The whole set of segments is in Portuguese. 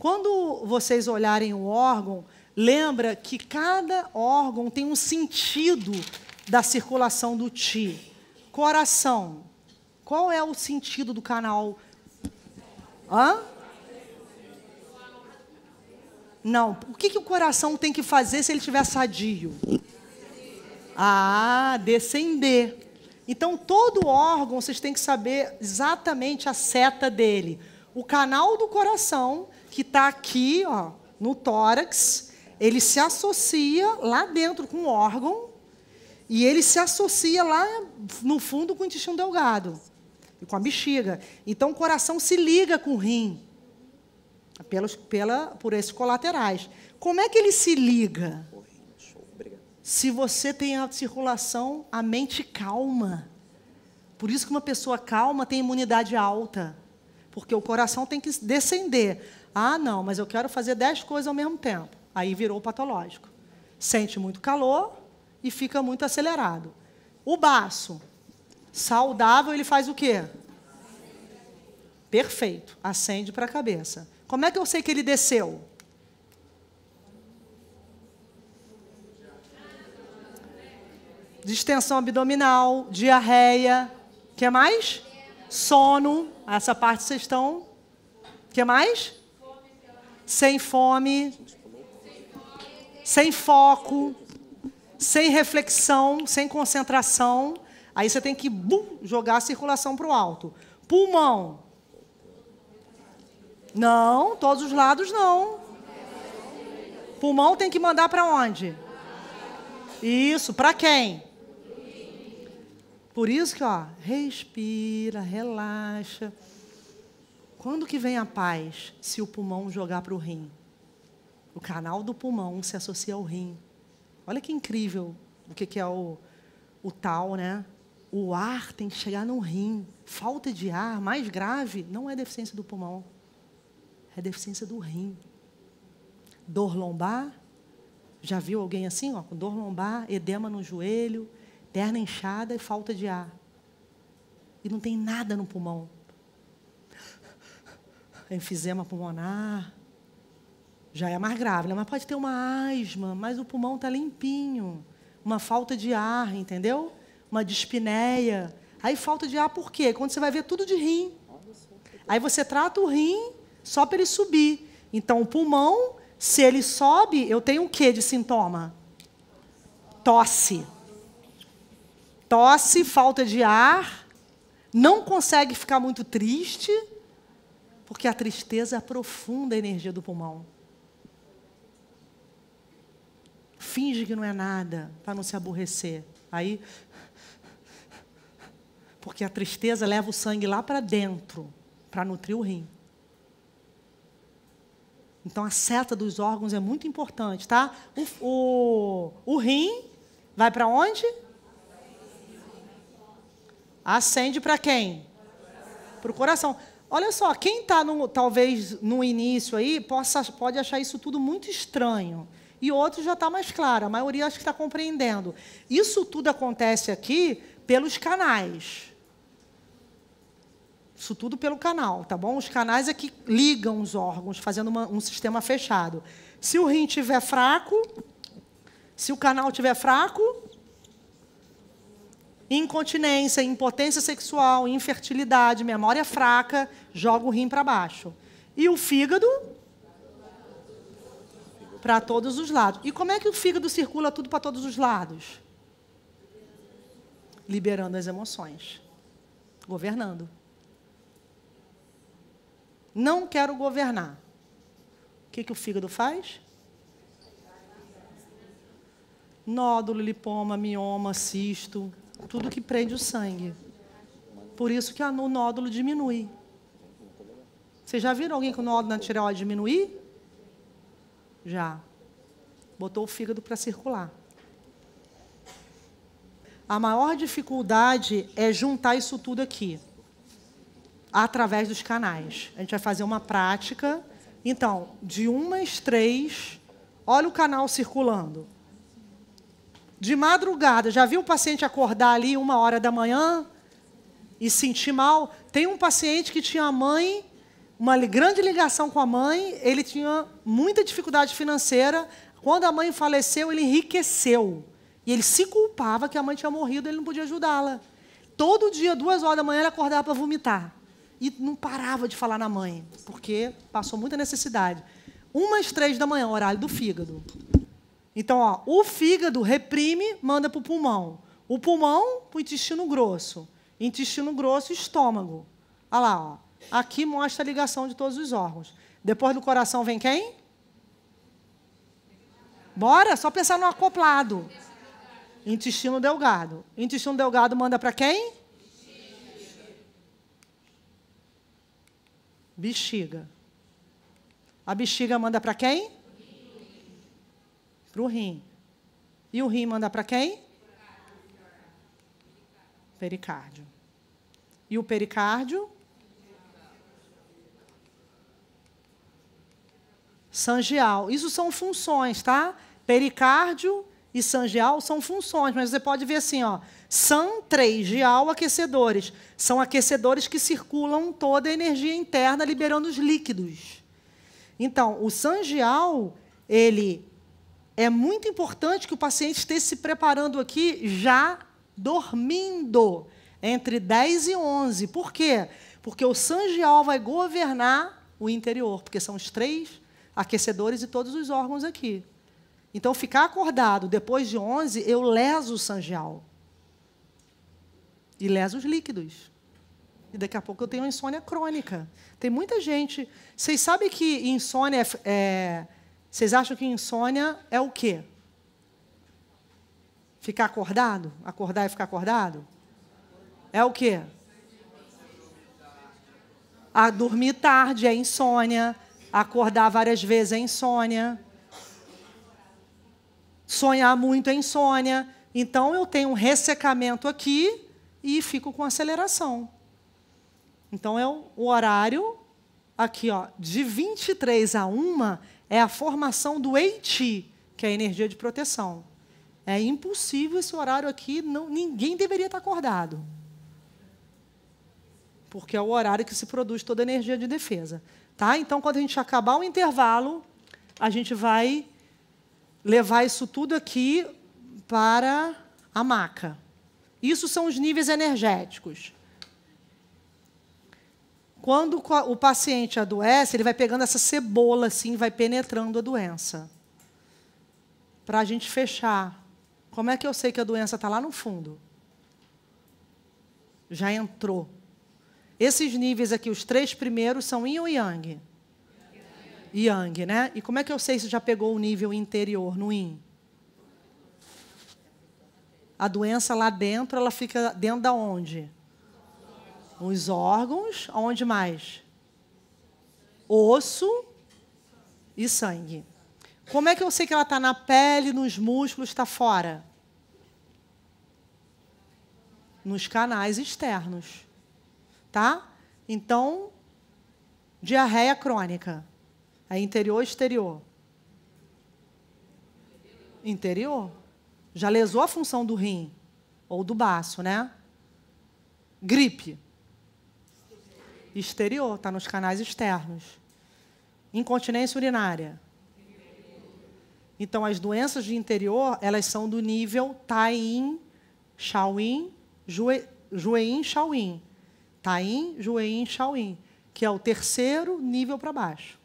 Quando vocês olharem o órgão, lembra que cada órgão tem um sentido da circulação do ti. Coração. Qual é o sentido do canal? Hã? Não. O que, que o coração tem que fazer se ele estiver sadio? Ah, descender. Então, todo órgão, vocês têm que saber exatamente a seta dele. O canal do coração que está aqui, ó, no tórax, ele se associa lá dentro com o órgão e ele se associa lá no fundo com o intestino delgado e com a bexiga. Então o coração se liga com o rim pelos, pela, por esses colaterais. Como é que ele se liga? Se você tem a circulação, a mente calma. Por isso que uma pessoa calma tem imunidade alta. Porque o coração tem que descender. Ah, não, mas eu quero fazer dez coisas ao mesmo tempo. Aí virou patológico. Sente muito calor e fica muito acelerado. O baço, saudável, ele faz o quê? Perfeito. Acende para a cabeça. Como é que eu sei que ele desceu? Distensão abdominal, diarreia. que mais? sono, essa parte vocês estão. O que mais? Sem fome, sem foco, sem reflexão, sem concentração. Aí você tem que bum, jogar a circulação para o alto. Pulmão. Não, todos os lados não. Pulmão tem que mandar para onde? Isso, para quem? Por isso que, ó, respira, relaxa. Quando que vem a paz se o pulmão jogar para o rim? O canal do pulmão se associa ao rim. Olha que incrível o que, que é o, o tal, né? O ar tem que chegar no rim. Falta de ar, mais grave, não é deficiência do pulmão. É deficiência do rim. Dor lombar. Já viu alguém assim, ó, com dor lombar, edema no joelho, Perna inchada e falta de ar. E não tem nada no pulmão. Enfisema pulmonar. Já é mais grave, né? mas pode ter uma asma, mas o pulmão está limpinho. Uma falta de ar, entendeu? Uma dispneia. Aí falta de ar por quê? Quando você vai ver tudo de rim. Aí você trata o rim só para ele subir. Então, o pulmão, se ele sobe, eu tenho o quê de sintoma? Tosse tosse, falta de ar, não consegue ficar muito triste, porque a tristeza aprofunda a energia do pulmão. Finge que não é nada, para não se aborrecer. Aí. Porque a tristeza leva o sangue lá para dentro, para nutrir o rim. Então a seta dos órgãos é muito importante, tá? O, o, o rim vai para onde? Acende para quem? Para o coração. Olha só, quem está talvez no início aí possa, pode achar isso tudo muito estranho. E outros já está mais claro, a maioria acho que está compreendendo. Isso tudo acontece aqui pelos canais. Isso tudo pelo canal, tá bom? Os canais é que ligam os órgãos, fazendo uma, um sistema fechado. Se o rim estiver fraco, se o canal estiver fraco, incontinência, impotência sexual, infertilidade, memória fraca, joga o rim para baixo. E o fígado para todos os lados. E como é que o fígado circula tudo para todos os lados? Liberando as emoções, governando. Não quero governar. O que, que o fígado faz? Nódulo, lipoma, mioma, cisto, tudo que prende o sangue. Por isso que o nódulo diminui. Vocês já viram alguém com nódulo na tireoide diminuir? Já. Botou o fígado para circular. A maior dificuldade é juntar isso tudo aqui, através dos canais. A gente vai fazer uma prática. Então, de umas três, olha o canal circulando de madrugada. Já viu um paciente acordar ali uma hora da manhã e sentir mal? Tem um paciente que tinha a mãe, uma grande ligação com a mãe, ele tinha muita dificuldade financeira. Quando a mãe faleceu, ele enriqueceu. E ele se culpava que a mãe tinha morrido, ele não podia ajudá-la. Todo dia, duas horas da manhã, ele acordava para vomitar. E não parava de falar na mãe, porque passou muita necessidade. Umas três da manhã, horário do fígado. Então, ó, o fígado reprime, manda para o pulmão. O pulmão, para o intestino grosso. Intestino grosso, estômago. Olha lá, ó. aqui mostra a ligação de todos os órgãos. Depois do coração vem quem? Bora, só pensar no acoplado. Intestino delgado. Intestino delgado manda para quem? Bexiga. A bexiga manda para quem? Para o rim. E o rim manda para quem? Pericárdio. E o pericárdio? Sangial. Isso são funções, tá? Pericárdio e sangial são funções, mas você pode ver assim, ó. são três gial aquecedores. São aquecedores que circulam toda a energia interna, liberando os líquidos. Então, o sangial, ele é muito importante que o paciente esteja se preparando aqui já dormindo, entre 10 e 11. Por quê? Porque o sangial vai governar o interior, porque são os três aquecedores de todos os órgãos aqui. Então, ficar acordado depois de 11, eu leso o sangial. E leso os líquidos. E daqui a pouco eu tenho insônia crônica. Tem muita gente. Vocês sabem que insônia é, é vocês acham que insônia é o quê? Ficar acordado? Acordar e ficar acordado? É o quê? A ah, dormir tarde é insônia. Acordar várias vezes é insônia. Sonhar muito é insônia. Então eu tenho um ressecamento aqui e fico com aceleração. Então é o horário aqui, ó, de 23 a 1 é a formação do Eiti, que é a energia de proteção. É impossível esse horário aqui, não, ninguém deveria estar acordado. Porque é o horário que se produz toda a energia de defesa. Tá? Então, quando a gente acabar o intervalo, a gente vai levar isso tudo aqui para a maca. Isso são os níveis energéticos. Quando o paciente adoece, ele vai pegando essa cebola assim, vai penetrando a doença. Para a gente fechar. Como é que eu sei que a doença está lá no fundo? Já entrou. Esses níveis aqui, os três primeiros, são yin ou yang? Yang, né? E como é que eu sei se já pegou o nível interior no yin? A doença lá dentro, ela fica dentro da onde? Os órgãos, onde mais? Osso e sangue. Como é que eu sei que ela está na pele, nos músculos, está fora? Nos canais externos. Tá? Então, diarreia crônica. É interior ou exterior? Interior. Já lesou a função do rim ou do baço, né? Gripe. Exterior, está nos canais externos. Incontinência urinária. Então, as doenças de interior, elas são do nível Tain, Shaoin, Jue, Juein, Shaoin. Tain, Juein, Shaoin, que é o terceiro nível para baixo.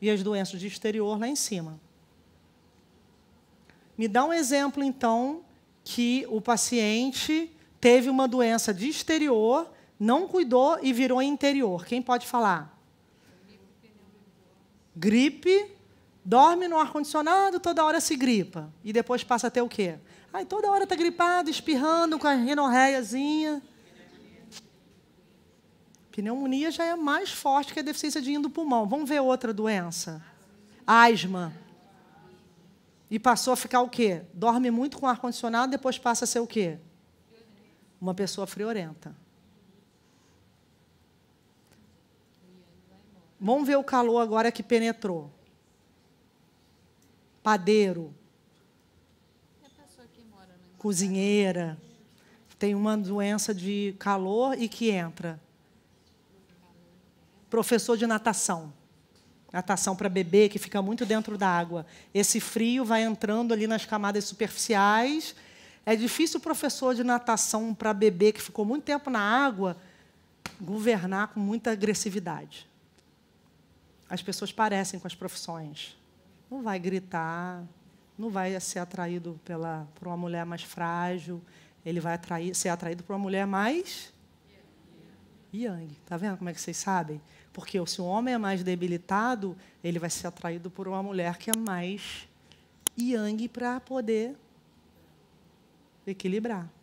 E as doenças de exterior lá em cima. Me dá um exemplo, então, que o paciente teve uma doença de exterior não cuidou e virou interior. Quem pode falar? Gripe, dorme no ar-condicionado, toda hora se gripa. E depois passa a ter o quê? Ai, toda hora está gripado, espirrando com a rinorreiazinha. Pneumonia já é mais forte que a deficiência de indo pulmão. Vamos ver outra doença. Asma. E passou a ficar o quê? Dorme muito com ar-condicionado, depois passa a ser o quê? Uma pessoa friorenta. Vamos ver o calor agora que penetrou. Padeiro. Né? Cozinheira. Tem uma doença de calor e que entra. Professor de natação. Natação para bebê, que fica muito dentro da água. Esse frio vai entrando ali nas camadas superficiais. É difícil o professor de natação para bebê, que ficou muito tempo na água, governar com muita agressividade as pessoas parecem com as profissões. Não vai gritar, não vai ser atraído pela, por uma mulher mais frágil, ele vai atrair, ser atraído por uma mulher mais yang. Tá vendo como é que vocês sabem? Porque se o homem é mais debilitado, ele vai ser atraído por uma mulher que é mais yang para poder equilibrar.